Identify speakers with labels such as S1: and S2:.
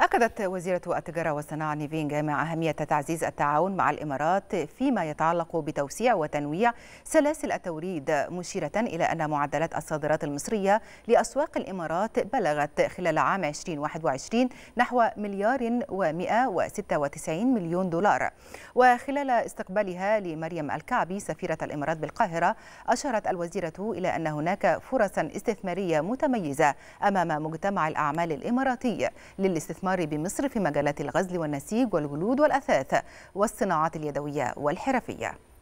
S1: أكدت وزيرة التجارة والصناعة نيفين جامع أهمية تعزيز التعاون مع الإمارات فيما يتعلق بتوسيع وتنويع سلاسل التوريد مشيرة إلى أن معدلات الصادرات المصرية لأسواق الإمارات بلغت خلال عام 2021 نحو مليار و196 مليون دولار وخلال استقبالها لمريم الكعبي سفيرة الإمارات بالقاهرة أشارت الوزيرة إلى أن هناك فرصا استثمارية متميزة أمام مجتمع الأعمال الإماراتي للاستثمار الاستثمار بمصر في مجالات الغزل والنسيج والولود والأثاث والصناعات اليدوية والحرفية